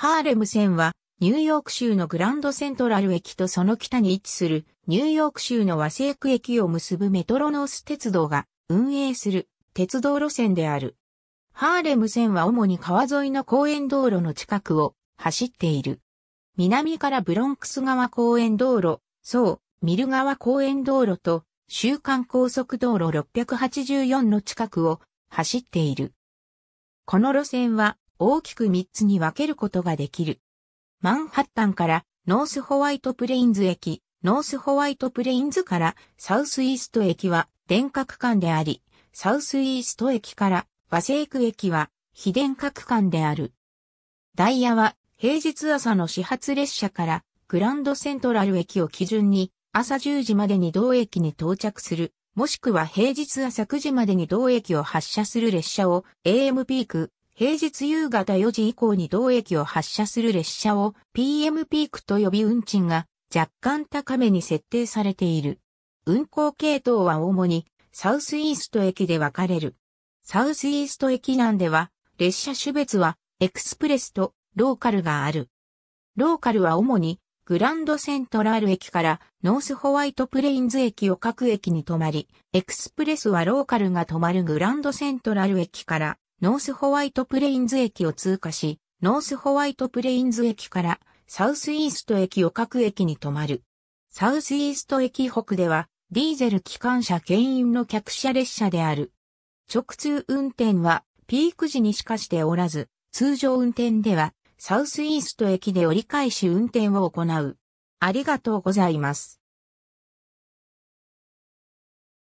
ハーレム線は、ニューヨーク州のグランドセントラル駅とその北に位置する、ニューヨーク州の和製区駅を結ぶメトロノース鉄道が運営する鉄道路線である。ハーレム線は主に川沿いの公園道路の近くを走っている。南からブロンクス川公園道路、そう、ミル川公園道路と週間高速道路684の近くを走っている。この路線は大きく3つに分けることができる。マンハッタンからノースホワイトプレインズ駅、ノースホワイトプレインズからサウスイースト駅は電化区間であり、サウスイースト駅から和製区駅は非電化区間である。ダイヤは平日朝の始発列車からグランドセントラル駅を基準に朝10時までに同駅に到着する、もしくは平日朝9時までに同駅を発車する列車を AM ピーク、平日夕方4時以降に同駅を発車する列車を PM ピークと呼び運賃が若干高めに設定されている。運行系統は主にサウスイースト駅で分かれる。サウスイースト駅南では列車種別はエクスプレスとローカルがある。ローカルは主にグランドセントラル駅からノースホワイトプレインズ駅を各駅に止まり、エクスプレスはローカルが止まるグランドセントラル駅からノースホワイトプレインズ駅を通過し、ノースホワイトプレインズ駅からサウスイースト駅を各駅に止まる。サウスイースト駅北では、ディーゼル機関車牽引の客車列車である。直通運転はピーク時にしかしておらず、通常運転ではサウスイースト駅で折り返し運転を行う。ありがとうございます。